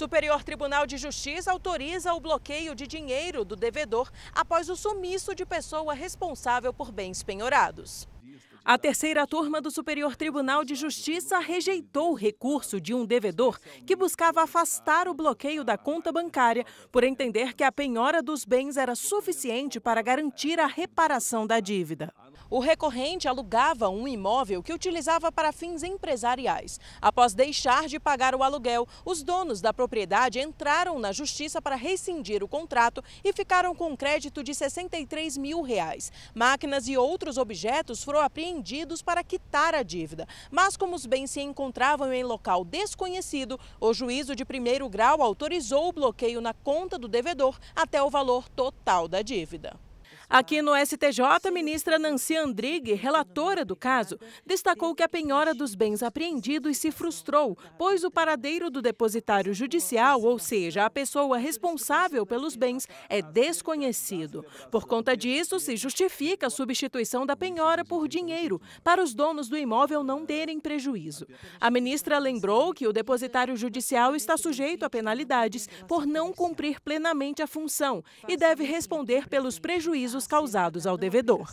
Superior Tribunal de Justiça autoriza o bloqueio de dinheiro do devedor após o sumiço de pessoa responsável por bens penhorados. A terceira turma do Superior Tribunal de Justiça rejeitou o recurso de um devedor que buscava afastar o bloqueio da conta bancária por entender que a penhora dos bens era suficiente para garantir a reparação da dívida. O recorrente alugava um imóvel que utilizava para fins empresariais. Após deixar de pagar o aluguel, os donos da propriedade entraram na justiça para rescindir o contrato e ficaram com um crédito de 63 mil reais. Máquinas e outros objetos foram apreendidos para quitar a dívida. Mas como os bens se encontravam em local desconhecido, o juízo de primeiro grau autorizou o bloqueio na conta do devedor até o valor total da dívida. Aqui no STJ, a ministra Nancy Andrighi, relatora do caso, destacou que a penhora dos bens apreendidos se frustrou, pois o paradeiro do depositário judicial, ou seja, a pessoa responsável pelos bens, é desconhecido. Por conta disso, se justifica a substituição da penhora por dinheiro, para os donos do imóvel não terem prejuízo. A ministra lembrou que o depositário judicial está sujeito a penalidades por não cumprir plenamente a função e deve responder pelos prejuízos prejuízos causados ao devedor.